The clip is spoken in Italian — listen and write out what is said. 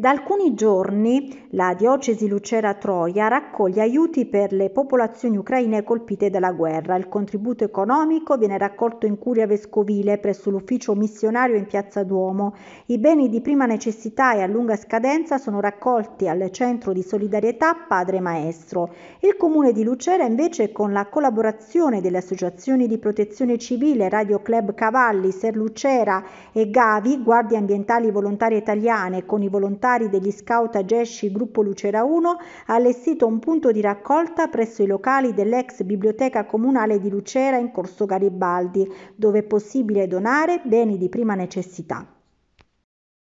Da alcuni giorni la diocesi Lucera Troia raccoglie aiuti per le popolazioni ucraine colpite dalla guerra. Il contributo economico viene raccolto in curia vescovile presso l'ufficio missionario in Piazza Duomo. I beni di prima necessità e a lunga scadenza sono raccolti al Centro di Solidarietà Padre Maestro. Il comune di Lucera invece con la collaborazione delle associazioni di protezione civile Radio Club Cavalli, Ser Lucera e Gavi, Guardie Ambientali Volontarie Italiane con i volontari volontari degli Scout Agesci Gruppo Lucera 1 ha allestito un punto di raccolta presso i locali dell'ex Biblioteca Comunale di Lucera in Corso Garibaldi, dove è possibile donare beni di prima necessità.